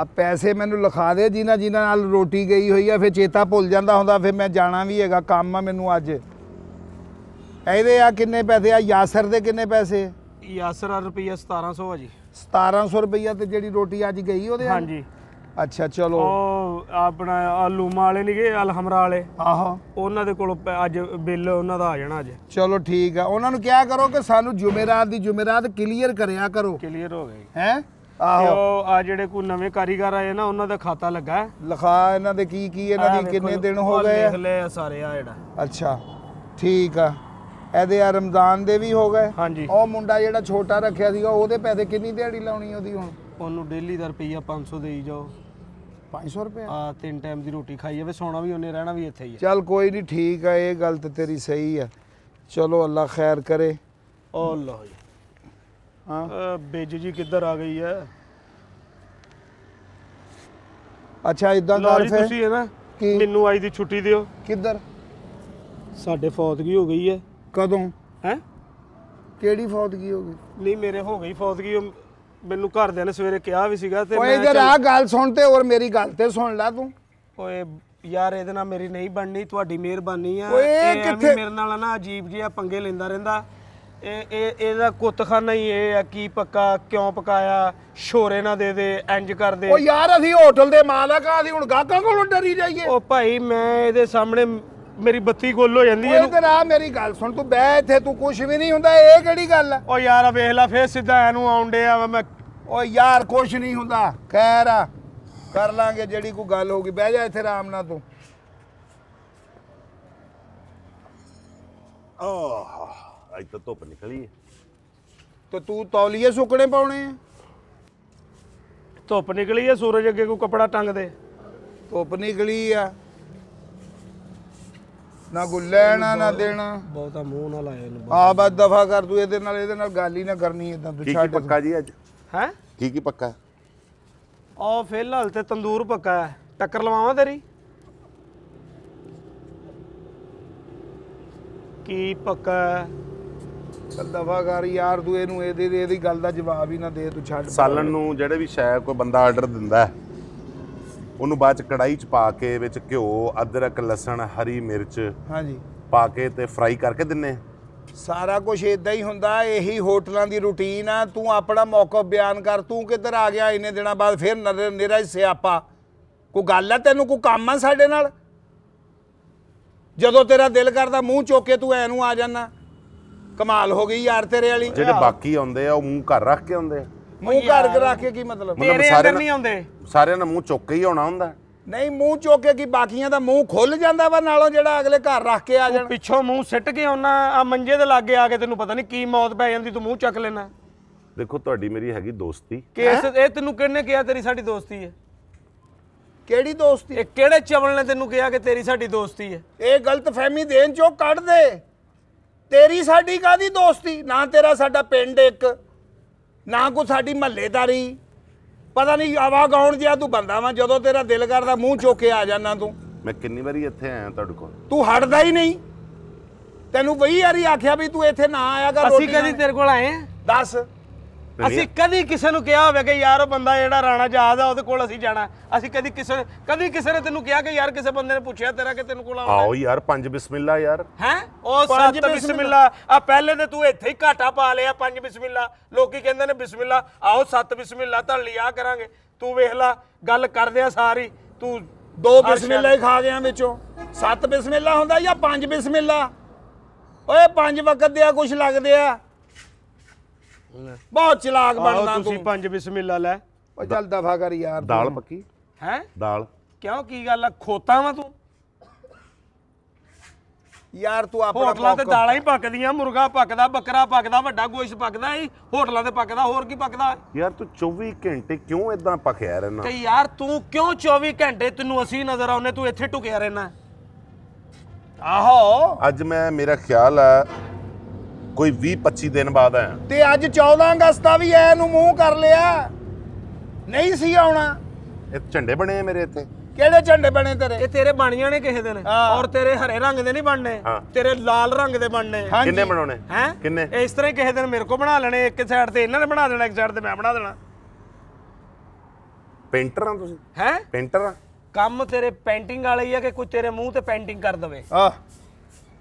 ਆ ਪੈਸੇ ਮੈਨੂੰ ਲਿਖਾ ਦੇ ਜਿਨ੍ਹਾਂ ਜਿਨ੍ਹਾਂ ਨਾਲ ਰੋਟੀ ਗਈ ਹੋਈ ਆ ਫਿਰ ਚੇਤਾ ਭੁੱਲ ਜਾਂਦਾ ਹੁੰਦਾ ਫਿਰ ਮੈਂ ਜਾਣਾ ਵੀ ਹੈਗਾ ਕੰਮ ਆ ਮੈਨੂੰ ਅੱਜ ਇਹਦੇ ਆ ਕਿੰਨੇ ਪੈਸੇ ਆ ਯਾਸਰ ਦੇ ਕਿੰਨੇ ਪੈਸੇ ਯਾਸਰ ਆ ਰੁਪਈਆ 1700 ਆ ਜੀ 1700 ਰੁਪਈਆ ਤੇ ਜਿਹੜੀ ਰੋਟੀ ਅੱਜ ਗਈ ਉਹਦੇ ਹਾਂਜੀ ਅੱਛਾ ਚਲੋ ਉਹ ਆਪਣਾ ਆਲੂਮਾ ਵਾਲੇ ਨਹੀਂਗੇ ਅਲਹਮਰਾ ਵਾਲੇ ਆਹੋ ਉਹਨਾਂ ਦੇ ਕੋਲ ਅੱਜ ਬਿੱਲ ਉਹਨਾਂ ਦਾ ਆ ਜਾਣਾ ਅੱਜ ਚਲੋ ਠੀਕ ਆ ਉਹਨਾਂ ਨੂੰ ਕਿਹਾ ਕਰੋ ਕਿ ਸਾਨੂੰ ਜੁਮੇਰਾਤ ਦੀ ਜੁਮੇਰਾਤ ਕਲੀਅਰ ਕਰਿਆ ਕਰੋ ਕਲੀਅਰ ਹੋ ਗਈ ਹੈ ਆਹੋ ਆ ਜਿਹੜੇ ਕੋ ਨਵੇਂ ਕਾਰੀਗਰ ਆਏ ਨਾ ਉਹਨਾਂ ਦਾ ਖਾਤਾ ਲੱਗਾ ਹੈ ਲਿਖਾ ਇਹਨਾਂ ਦੇ ਕੀ ਕੀ ਇਹਨਾਂ ਦੀ ਕਿੰਨੇ ਦਿਨ ਹੋ ਗਏ ਦੇਖ ਲੈ ਸਾਰੇ ਆ ਜਿਹੜਾ ਅੱਛਾ ਠੀਕ ਆ ਇਹਦੇ ਆ ਰਮਜ਼ਾਨ ਦੇ ਵੀ ਹੋ ਗਏ ਹਾਂਜੀ ਉਹ ਮੁੰਡਾ ਜਿਹੜਾ ਛੋਟਾ ਰੱਖਿਆ ਸੀਗਾ ਉਹਦੇ ਪੈਸੇ ਕਿੰਨੀ ਦਿਹਾੜੀ ਲਾਉਣੀ ਉਹਦੀ ਹੁਣ ਉਹਨੂੰ ਡੇਲੀ ਦਾ ਰੁਪਈਆ 500 ਦੇਈ ਜਾਓ 500 ਰੁਪਏ ਆ ਤਿੰਨ ਟਾਈਮ ਦੀ ਰੋਟੀ ਖਾਈ ਜਾਵੇ ਸੌਣਾ ਵੀ ਉਹਨੇ ਰਹਿਣਾ ਵੀ ਇੱਥੇ ਹੀ ਚੱਲ ਕੋਈ ਨਹੀਂ ਠੀਕ ਆ ਇਹ ਗੱਲ ਤੇ ਤੇਰੀ ਸਹੀ ਆ ਚਲੋ ਅੱਲਾ ਖੈਰ ਕਰੇ ਓ ਅੱਲਾ ਹਾਂ ਬੇਜ ਜੀ ਕਿੱਧਰ ਆ ਗਈ ਹੈ ਅੱਛਾ ਇਦਾਂ ਕਰ ਫੇ ਤੁਸੀਂ ਹੈ ਨਾ ਮੈਨੂੰ ਅੱਜ ਦੀ ਛੁੱਟੀ ਦਿਓ ਕਿੱਧਰ ਸਾਡੇ ਫੌਤਗੀ ਹੋ ਗਈ ਹੈ ਕਦੋਂ ਹੈ ਕਿਹੜੀ ਫੌਤਗੀ ਹੋ ਗਈ ਨਹੀਂ ਮੇਰੇ ਹੋ ਗਈ ਫੌਤਗੀ ਮੈਨੂੰ ਘਰਦਿਆਂ ਨੇ ਸਵੇਰੇ ਕਿਹਾ ਵੀ ਸੀਗਾ ਤੇ ਓਏ ਇਧਰ ਆ ਗੱਲ ਸੁਣ ਤੇ ਔਰ ਮੇਰੀ ਗੱਲ ਤੇ ਸੁਣ ਲੈ ਤੂੰ ਓਏ ਯਾਰ ਇਹਦੇ ਨਾਲ ਮੇਰੀ ਨਹੀਂ ਬਣਨੀ ਤੁਹਾਡੀ ਮਿਹਰਬਾਨੀ ਆ ਇਹ ਕਿੱਥੇ ਮੇਰੇ ਨਾਲ ਨਾ ਅਜੀਬ ਜਿਹਾ ਪੰਗੇ ਲੈਂਦਾ ਰਹਿੰਦਾ ਇਹ ਇਹ ਇਹਦਾ ਕੁੱਤਖਾਨਾ ਹੀ ਇਹ ਆ ਕੀ ਪੱਕਾ ਕਿਉਂ ਪਕਾਇਆ ਸ਼ੋਰੇ ਨਾ ਦੇ ਦੇ ਇੰਜ ਕਰ ਦੇ ਉਹ ਯਾਰ ਅਸੀਂ ਹੋਟਲ ਦੇ ਮਾਲਕ ਆ ਅਸੀਂ ਹੁਣ ਗਾਹਕਾਂ ਕੋਲੋਂ ਡਰੀ ਜਾਈਏ ਉਹ ਭਾਈ ਮੈਂ ਇਹਦੇ ਸਾਹਮਣੇ ਮੇਰੀ ਬੱਤੀ ਗੁੱਲ ਹੋ ਜਾਂਦੀ ਇਹਨੂੰ ਤੇਰਾ ਮੇਰੀ ਗੱਲ ਸੁਣ ਤੂੰ ਬੈ ਇੱਥੇ ਤੂੰ ਕੁਝ ਵੀ ਨਹੀਂ ਹੁੰਦਾ ਇਹ ਕਿਹੜੀ ਗੱਲ ਆ ਉਹ ਯਾਰ ਆ ਵੇਖ ਲੈ ਫੇਰ ਸਿੱਧਾ ਇਹਨੂੰ ਆਉਂਦੇ ਆ ਮੈਂ ਉਹ ਯਾਰ ਕੁਝ ਨਹੀਂ ਹੁੰਦਾ ਖੈਰ ਆ ਕਰ ਲਾਂਗੇ ਜਿਹੜੀ ਕੋਈ ਗੱਲ ਹੋਗੀ ਬਹਿ ਜਾ ਇੱਥੇ ਆਰਾਮ ਨਾਲ ਤੂੰ ਆਹ ਅੱਜ ਤਾਂ ਧੁੱਪ ਨਿਕਲੀ ਹੈ ਤੇ ਤੂੰ ਤੌਲੀਏ ਸੁੱਕਣੇ ਪਾਉਣੇ ਆ ਧੁੱਪ ਨਿਕਲੀ ਹੈ ਸੂਰਜ ਅੱਗੇ ਕੋਈ ਕਪੜਾ ਟੰਗ ਦੇ ਧੁੱਪ ਨਿਕਲੀ ਆ ਨਾ ਕੋ ਲੈਣਾ ਨਾ ਦੇਣਾ ਬਹੁਤਾ ਮੂੰਹ ਨਾ ਲਾਇਆ ਇਹਨੂੰ ਆ ਬਸ ਦਫਾ ਕਰ ਤੂੰ ਇਹਦੇ ਨਾਲ ਇਹਦੇ ਨਾਲ ਗੱਲ ਹੀ ਨਾ ਕਰਨੀ ਇਦਾਂ ਤੂੰ ਠੀਕ ਹੀ ਛੱਡ ਪੱਕਾ ਜੀ ਅੱਜ ਹੈ ਠੀਕ ਹੀ ਪੱਕਾ ਆ ਫੇਲ ਹਾਲ ਤੇ ਤੰਦੂਰ ਪੱਕਾ ਹੈ ਟੱਕਰ ਲਵਾਵਾਂ ਤੇਰੀ ਕੀ ਪੱਕਾ ਹੈ? ਕਰ ਯਾਰ ਤੂੰ ਇਹਨੂੰ ਇਹਦੇ ਇਹਦੀ ਗੱਲ ਦਾ ਜਵਾਬ ਹੀ ਨਾ ਦੇ ਤੂੰ ਛੱਡ ਸਾਲਣ ਨੂੰ ਜਿਹੜੇ ਵੀ ਸ਼ਾਇ ਕੋਈ ਬੰਦਾ ਆਰਡਰ ਦਿੰਦਾ ਉਹਨੂੰ ਬਾਅਦ ਚ ਕੜਾਈ ਚ ਪਾ ਕੇ ਵਿੱਚ ਘਿਓ ਅਦਰਕ ਲਸਣ ਹਰੀ ਮਿਰਚ ਹਾਂਜੀ ਪਾ ਕੇ ਤੇ ਫਰਾਈ ਕਰਕੇ ਦਿੰਨੇ ਸਾਰਾ ਕੁਝ ਇਦਾਂ ਹੀ ਹੁੰਦਾ ਇਹੀ ਹੋਟਲਾਂ ਦੀ ਰੁਟੀਨ ਆ ਤੂੰ ਆਪਣਾ ਮੌਕਫ ਬਿਆਨ ਕਰ ਤੂੰ ਕਿੱਧਰ ਆ ਗਿਆ ਇੰਨੇ ਦਿਨਾਂ ਬਾਅਦ ਫਿਰ ਨੇਰਾ ਸਿਆਪਾ ਕੋਈ ਗੱਲ ਆ ਤੈਨੂੰ ਕੋਈ ਕੰਮ ਆ ਸਾਡੇ ਨਾਲ ਜਦੋਂ ਤੇਰਾ ਦਿਲ ਕਰਦਾ ਮੂੰਹ ਚੋਕੇ ਤੂੰ ਐਨੂੰ ਆ ਜਾਣਾ ਕਮਾਲ ਹੋ ਗਈ ਯਾਰ ਤੇਰੇ ਵਾਲੀ ਜਿਹੜੇ ਬਾਕੀ ਆਉਂਦੇ ਆ ਉਹ ਮੂੰਹ ਘਰ ਰੱਖ ਕੇ ਆਉਂਦੇ ਆ ਮੂੰਹ ਘਰ ਰੱਖ ਕੇ ਕੀ ਮਤਲਬ ਤੇਰੇ ਅੰਦਰ ਨਹੀਂ ਆਉਂਦੇ ਸਾਰਿਆਂ ਦਾ ਮੂੰਹ ਚੁੱਕ ਹੀ ਆਉਣਾ ਹੁੰਦਾ ਨਹੀਂ ਮੂੰਹ ਚੁੱਕ ਕੇ ਕੀ ਬਾਕੀਆਂ ਦਾ ਮੂੰਹ ਖੁੱਲ ਜਾਂਦਾ ਵਾ ਨਾਲੋਂ ਜਿਹੜਾ ਅਗਲੇ ਘਰ ਰੱਖ ਕੇ ਆ ਜਾਣ ਪਿੱਛੋਂ ਮੂੰਹ ਸਿੱਟ ਕੇ ਆਉਣਾ ਆ ਮੰਜੇ ਦੇ ਲਾਗੇ ਆ ਕੇ ਤੈਨੂੰ ਪਤਾ ਨਹੀਂ ਕੀ ਮੌਤ ਪੈ ਜਾਂਦੀ ਤੂੰ ਮੂੰਹ ਚੱਕ ਲੈਣਾ ਦੇਖੋ ਤੁਹਾਡੀ ਮੇਰੀ ਹੈਗੀ ਦੋਸਤੀ ਕੇਸ ਇਹ ਤੈਨੂੰ ਕਿਹਨੇ ਕਿਹਾ ਤੇਰੀ ਸਾਡੀ ਦੋਸਤੀ ਹੈ ਕਿਹੜੀ ਦੋਸਤੀ ਇਹ ਕਿਹੜੇ ਚਵਲ ਨੇ ਤੈਨੂੰ ਕਿਹਾ ਕਿ ਤੇਰੀ ਸਾਡੀ ਦੋਸਤੀ ਹੈ ਇਹ ਗਲਤ ਫਹਿਮੀ ਦੇਣ ਚੋਂ ਕੱਢ ਦੇ ਤੇਰੀ ਸਾਡੀ ਕਾਦੀ ਦੋਸਤੀ ਨਾ ਤੇਰਾ ਸਾਡਾ ਪਿੰਡ ਇੱਕ ਨਾ ਕੋ ਸਾਡੀ ਮਹੱਲੇਦਾਰੀ ਪਤਾ ਨਹੀਂ ਆਵਾ ਗਾਉਣ ਜਿਆ ਤੂੰ ਬੰਦਾ ਵਾ ਜਦੋਂ ਤੇਰਾ ਦਿਲ ਕਰਦਾ ਮੂੰਹ ਚੋਕ ਕੇ ਆ ਜਾਣਾ ਤੂੰ ਮੈਂ ਕਿੰਨੀ ਵਾਰੀ ਇੱਥੇ ਆਇਆ ਤੁਹਾਡੇ ਕੋਲ ਤੂੰ ਹਟਦਾ ਹੀ ਨਹੀਂ ਤੈਨੂੰ ਵਈ ਯਾਰੀ ਆਖਿਆ ਵੀ ਤੂੰ ਇੱਥੇ ਨਾ ਆਇਆ ਕਰ ਅਸੀਂ ਕਦੀ ਤੇਰੇ ਕੋਲ ਆਏ ਆ ਦੱਸ ਅਸੀਂ ਕਦੀ ਕਿਸੇ ਨੂੰ ਕਿਹਾ ਹੋਵੇ ਕਿ ਯਾਰ ਉਹ ਬੰਦਾ ਜਿਹੜਾ ਰਾਣਾ ਜਹਾਜ਼ ਆ ਉਹਦੇ ਕੋਲ ਅਸੀਂ ਜਾਣਾ ਅਸੀਂ ਕਦੀ ਕਿਸੇ ਕਦੀ ਕਿਸੇ ਨੇ ਤੈਨੂੰ ਕਿਹਾ ਕਿ ਯਾਰ ਕਿਸੇ ਬੰਦੇ ਨੇ ਪੁੱਛਿਆ ਤੇਰਾ ਕਿ ਤੈਨੂੰ ਕੋਲ ਆਉਣਾ ਆਓ ਯਾਰ ਪੰਜ ਬਿਸਮਿਲ੍ਲਾ ਯਾਰ ਹੈ ਉਹ ਸੱਤ ਬਿਸਮਿਲ੍ਲਾ ਆ ਪਹਿਲੇ ਤੇ ਤੂੰ ਇੱਥੇ ਹੀ ਘਾਟਾ ਪਾ ਲਿਆ ਪੰਜ ਬਿਸਮਿਲ੍ਲਾ ਲੋਕੀ ਕਹਿੰਦੇ ਨੇ ਬਿਸਮਿਲ੍ਲਾ ਆਓ ਸੱਤ ਬਿਸਮਿਲ੍ਲਾ ਤਾਂ ਲਿਆ ਕਰਾਂਗੇ ਤੂੰ ਵੇਖ ਲੈ ਗੱਲ ਕਰਦੇ ਆ ਸਾਰੀ ਤੂੰ ਦੋ ਬਿਸਮਿਲ੍ਲਾ ਹੀ ਖਾ ਗਿਆ ਵਿੱਚੋਂ ਸੱਤ ਬਿਸਮਿਲ੍ਲਾ ਹੁੰਦਾ ਜਾਂ ਪੰਜ ਬਿਸਮਿਲ੍ਲਾ ਓਏ ਪੰਜ ਵਕਤ ਦੇ ਆ ਕੁਝ ਲੱਗਦੇ ਆ ਬਹੁਤ ਚਲਾਕ ਬਣਦਾ ਤੂੰ ਤੁਸੀਂ ਪੰਜ ਬਿਸਮਿਲ੍ਲਾ ਲੈ ਉਹ ਚੱਲ ਦਫਾ ਕਰ ਯਾਰ ਦਾਲ ਪੱਕੀ ਹੈ ਦਾਲ ਕਿਉਂ ਕੀ ਗੱਲ ਆ ਖੋਤਾ ਵਾ ਤੂੰ ਯਾਰ ਤੂੰ ਆਪਣਾ ਹੋਟਲਾਂ ਤੇ ਦਾਲਾਂ ਹੀ ਪੱਕਦੀਆਂ ਮੁਰਗਾ ਪੱਕਦਾ ਬੱਕਰਾ ਪੱਕਦਾ ਵੱਡਾ ਗੋਸ਼ ਪੱਕਦਾ ਹੀ ਹੋਟਲਾਂ ਤੇ ਪੱਕਦਾ ਹੋਰ ਕੀ ਪੱਕਦਾ ਯਾਰ ਤੂੰ 24 ਘੰਟੇ ਕਿਉਂ ਇਦਾਂ ਪੱਕਿਆ ਰਹਿਣਾ ਤੇ ਯਾਰ ਤੂੰ ਕਿਉਂ 24 ਘੰਟੇ ਤੈਨੂੰ ਅਸੀਂ ਨਜ਼ਰ ਆਉਨੇ ਤੂੰ ਇੱਥੇ ਟੁਕਿਆ ਰਹਿਣਾ ਆਹੋ ਅੱਜ ਮੈਂ ਮੇਰਾ ਖਿਆਲ ਆ ਕੋਈ 20 25 ਦਿਨ ਬਾਅਦ ਆਇਆ ਤੇ ਅੱਜ 14 ਅਗਸਤ ਆ ਵੀ ਐ ਨੂੰ ਮੂੰਹ ਕਰ ਲਿਆ ਨਹੀਂ ਸੀ ਆਉਣਾ ਇਹ ਝੰਡੇ ਬਣੇ ਆ ਮੇਰੇ ਇੱਥੇ ਕਿਹੜੇ ਝੰਡੇ ਬਣੇ ਤੇਰੇ ਇਹ ਤੇਰੇ ਬਣ ਜਾਣੇ ਕਿਸੇ ਦਿਨ ਔਰ ਤੇਰੇ ਹਰੇ ਰੰਗ ਦੇ ਨਹੀਂ ਬਣਨੇ ਤੇਰੇ ਲਾਲ ਰੰਗ ਦੇ ਬਣਨੇ ਕਿੰਨੇ ਬਣਾਉਣੇ ਹੈ ਕਿੰਨੇ ਇਸ ਤਰ੍ਹਾਂ ਹੀ ਕਿਸੇ ਦਿਨ ਮੇਰੇ ਕੋ ਬਣਾ ਲੈਣੇ ਇੱਕ ਸਾਈਡ ਤੇ ਇਹਨਾਂ ਨੇ ਬਣਾ ਦੇਣਾ ਇੱਕ ਸਾਈਡ ਤੇ ਮੈਂ ਬਣਾ ਦੇਣਾ ਪੇਂਟਰ ਆ ਤੁਸੀਂ ਹੈ ਪੇਂਟਰ ਆ ਕੰਮ ਤੇਰੇ ਪੇਂਟਿੰਗ ਵਾਲੇ ਹੀ ਆ ਕਿ ਕੋਈ ਤੇਰੇ ਮੂੰਹ ਤੇ ਪੇਂਟਿੰਗ ਕਰ ਦਵੇ ਆਹ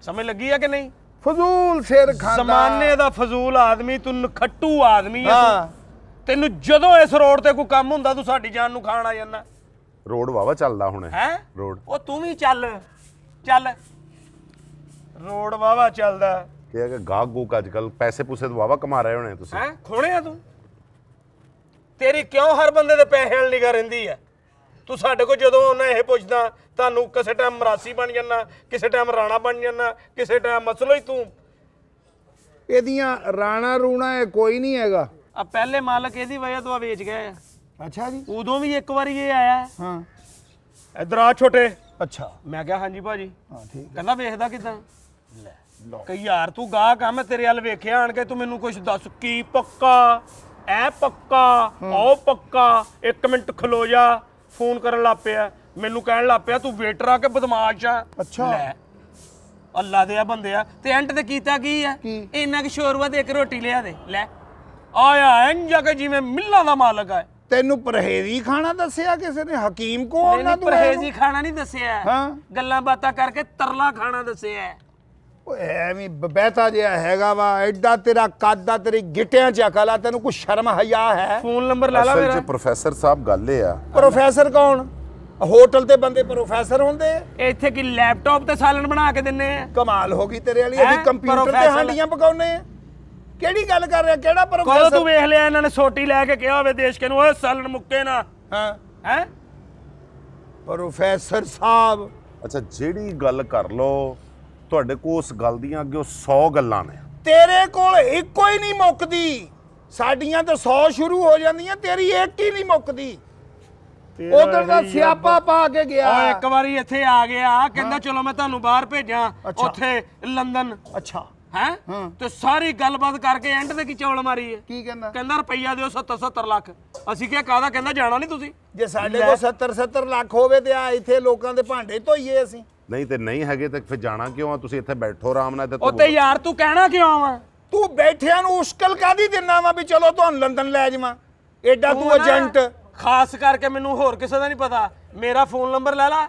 ਸਮਝ ਲੱਗੀ ਆ ਕਿ ਨਹੀਂ ਫਜ਼ੂਲ ਸਿਰ ਖਾਂਦਾ ਜ਼ਮਾਨੇ ਦਾ ਫਜ਼ੂਲ ਆਦਮੀ ਤੂੰ ਨਖੱਟੂ ਆਦਮੀ ਤੂੰ ਤੈਨੂੰ ਜਦੋਂ ਇਸ ਰੋਡ ਤੇ ਕੋਈ ਕੰਮ ਹੁੰਦਾ ਤੂੰ ਸਾਡੀ ਜਾਨ ਨੂੰ ਖਾਣ ਆ ਜਾਂਦਾ ਰੋਡ ਵਾਵਾ ਚੱਲਦਾ ਹੁਣ ਹੈ ਰੋਡ ਉਹ ਤੂੰ ਵੀ ਚੱਲ ਚੱਲ ਰੋਡ ਵਾਵਾ ਚੱਲਦਾ ਕਿ ਅਗੇ ਗਾਗੂਕ ਅੱਜ ਕੱਲ ਪੈਸੇ ਪੂਸੇ ਤੋਂ ਵਾਵਾ ਕਮਾ ਰਹੇ ਹੋਣੇ ਤੁਸੀਂ ਹੈ ਖੋਣੇ ਆ ਤੂੰ ਤੇਰੀ ਕਿਉਂ ਹਰ ਬੰਦੇ ਦੇ ਪੈਸੇ ਨਹੀਂ ਕਰ ਰਹਿੰਦੀ ਆ ਤੂੰ ਸਾਡੇ ਕੋਲ ਜਦੋਂ ਉਹਨਾਂ ਇਹ ਪੁੱਛਦਾ ਤੁਹਾਨੂੰ ਕਿਸੇ ਟਾਈਮ ਮਰਾਸੀ ਬਣ ਜਾਂਦਾ ਕਿਸੇ ਟਾਈਮ ਰਾਣਾ ਬਣ ਜਾਂਦਾ ਕਿਸੇ ਟਾਈਮ ਮਸਲੋ ਹੀ ਤੂੰ ਇਹਦੀਆਂ ਰਾਣਾ ਰੂਣਾ ਇਹ ਕੋਈ ਨਹੀਂ ਹੈਗਾ ਆ ਪਹਿਲੇ ਮਾਲਕ ਇਹਦੀ ਵਜ੍ਹਾ ਤੋਂ ਆ ਵੇਚ ਗਏ ਆ ਅੱਛਾ ਜੀ ਉਦੋਂ ਵੀ ਇੱਕ ਵਾਰੀ ਇਹ ਆਇਆ ਹਾਂ ਇਧਰ ਆ ਛੋਟੇ ਅੱਛਾ ਮੈਂ ਕਿਹਾ ਹਾਂਜੀ ਭਾਜੀ ਹਾਂ ਠੀਕ ਕਹਿੰਦਾ ਵੇਖਦਾ ਕਿਦਾਂ ਲੈ ਕਈ ਯਾਰ ਤੂੰ ਗਾਹ ਕੰਮ ਤੇਰੇ ਵੱਲ ਵੇਖਿਆ ਆਣ ਕੇ ਤੂੰ ਮੈਨੂੰ ਕੁਝ ਦੱਸ ਕੀ ਪੱਕਾ ਐ ਪੱਕਾ ਉਹ ਪੱਕਾ ਇੱਕ ਮਿੰਟ ਖਲੋ ਜਾ ਫੋਨ ਕਰਨ ਲੱਗ ਪਿਆ ਮੈਨੂੰ ਕਹਿਣ ਲੱਗ ਪਿਆ ਤੂੰ ਵੇਟਰ ਆ ਕੇ ਬਦਮਾਸ਼ ਆ ਅੱਛਾ ਲੈ ਅੱਲਾ ਦੇ ਆ ਬੰਦੇ ਆ ਤੇ ਐਂਟ ਤੇ ਕੀਤਾ ਕੀ ਆ ਇੰਨਾ ਕਿ ਸ਼ੋਰਵਾ ਦੇ ਇੱਕ ਰੋਟੀ ਲਿਆ ਦੇ ਲੈ ਆਇਆ ਇੰਜ ਕਿ ਜਿਵੇਂ ਮਿੱਲਾਂ ਦਾ ਮਾਲਕ ਆ ਤੈਨੂੰ ਪਰਹੇਜ਼ੀ ਖਾਣਾ ਦੱਸਿਆ ਕਿਸੇ ਨੇ ਹਕੀਮ ਕੋ ਉਹਨਾਂ ਨੂੰ ਪਰਹੇਜ਼ੀ ਖਾਣਾ ਨਹੀਂ ਦੱਸਿਆ ਹਾਂ ਗੱਲਾਂ ਬਾਤਾਂ ਕਰਕੇ ਤਰਲਾ ਖਾਣਾ ਦੱਸਿਆ ਐਵੇਂ ਬਬੈਤਾ ਜਿਹਾ ਹੈਗਾ ਵਾ ਐਡਾ ਤੇਰਾ ਕੱਦ ਦਾ ਤੇਰੀ ਗਿੱਟਿਆਂ 'ਚ ਅਕਲ ਆ ਤੈਨੂੰ ਕੋਈ ਸ਼ਰਮ ਹਿਆ ਹੈ ਫੋਨ ਨੰਬਰ ਲਾ ਲੈ ਮੇਰਾ ਅਸਲ 'ਚ ਪ੍ਰੋਫੈਸਰ ਸਾਹਿਬ ਗੱਲ ਇਹ ਆ ਪ੍ਰੋਫੈਸਰ ਕੌਣ ਹੋਟਲ ਤੇ ਬੰਦੇ ਪ੍ਰੋਫੈਸਰ ਹੁੰਦੇ ਇੱਥੇ ਕੀ ਲੈਪਟਾਪ ਤੇ ਸਾਲਣ ਬਣਾ ਕੇ ਦਿੰਨੇ ਆ ਕਮਾਲ ਹੋ ਗਈ ਤੇਰੇ ਵਾਲੀ ਅਸੀਂ ਕੰਪਿਊਟਰ ਤੇ ਹਾਂਡੀਆਂ ਪਕਾਉਨੇ ਕਿਹੜੀ ਗੱਲ ਕਰ ਰਿਹਾ ਕਿਹੜਾ ਪ੍ਰੋਫੈਸਰ ਕੋਈ ਤੂੰ ਵੇਖ ਲਿਆ ਇਹਨਾਂ ਨੇ ਸੋਟੀ ਲੈ ਕੇ ਕਿਹਾ ਹੋਵੇ ਦੇਸ਼ ਕੇ ਨੂੰ ਓਏ ਸਾਲਣ ਮੁੱਕੇ ਨਾ ਹਾਂ ਹੈ ਪ੍ਰੋਫੈਸਰ ਸਾਹਿਬ ਅੱਛਾ ਜਿਹੜੀ ਗੱਲ ਕਰ ਲੋ ਤੁਹਾਡੇ ਕੋਲ ਉਸ ਗੱਲ ਦੀਆਂ ਅੱਗੇ 100 ਗੱਲਾਂ ਨੇ ਤੇਰੇ ਕੋਲ ਇੱਕੋ ਹੀ ਨਹੀਂ ਮੁੱਕਦੀ ਸਾਡੀਆਂ ਤਾਂ 100 ਸ਼ੁਰੂ ਹੋ ਜਾਂਦੀਆਂ ਤੇਰੀ ਇੱਕ ਹੀ ਨਹੀਂ ਮੁੱਕਦੀ ਉਧਰ ਦਾ ਸਿਆਪਾ ਪਾ ਕੇ ਗਿਆ ਓਏ ਇੱਕ ਵਾਰੀ ਇੱਥੇ ਆ ਗਿਆ ਕਹਿੰਦਾ ਚਲੋ ਮੈਂ ਤੁਹਾਨੂੰ ਬਾਹਰ ਭੇਜਾਂ ਉੱਥੇ ਲੰਡਨ ਅੱਛਾ ਹੈ ਤੇ ਸਾਰੀ ਗੱਲਬਾਤ ਕਰਕੇ ਐਂਡ ਤੇ ਕੀ ਚੌਲ ਮਾਰੀ ਹੈ ਕੀ ਕਹਿੰਦਾ ਕਹਿੰਦਾ ਰੁਪਈਆ ਦਿਓ 70 70 ਲੱਖ ਅਸੀਂ ਕਿਹਾ ਕਾਦਾ ਕਹਿੰਦਾ ਜਾਣਾ ਨਹੀਂ ਤੁਸੀਂ ਜੇ ਸਾਡੇ ਕੋਲ 70 70 ਲੱਖ ਹੋਵੇ ਤੇ ਆ ਇੱਥੇ ਲੋਕਾਂ ਦੇ ਭਾਂਡੇ ਧੋਈਏ ਅਸੀਂ ਨਹੀਂ ਤੇ ਨਹੀਂ ਹੈਗੇ ਤੇ ਫਿਰ ਜਾਣਾ ਕਿਉਂ ਆ ਤੁਸੀਂ ਇੱਥੇ ਬੈਠੋ ਆਰਾਮ ਨਾਲ ਤੇ ਉੱਤੇ ਯਾਰ ਤੂੰ ਕਹਿਣਾ ਕਿਉਂ ਆ ਤੂੰ ਬੈਠਿਆਂ ਨੂੰ ਉਸਕਲ ਕਾਦੀ ਦਿੰਨਾ ਵਾ ਵੀ ਚਲੋ ਤੁਹਾਨੂੰ ਲੰਡਨ ਲੈ ਜਾਵਾਂ ਐਡਾ ਤੂੰ ਏਜੰਟ ਖਾਸ ਕਰਕੇ ਮੈਨੂੰ ਹੋਰ ਕਿਸੇ ਦਾ ਨਹੀਂ ਪਤਾ ਮੇਰਾ ਫੋਨ ਨੰਬਰ ਲੈ ਲੈ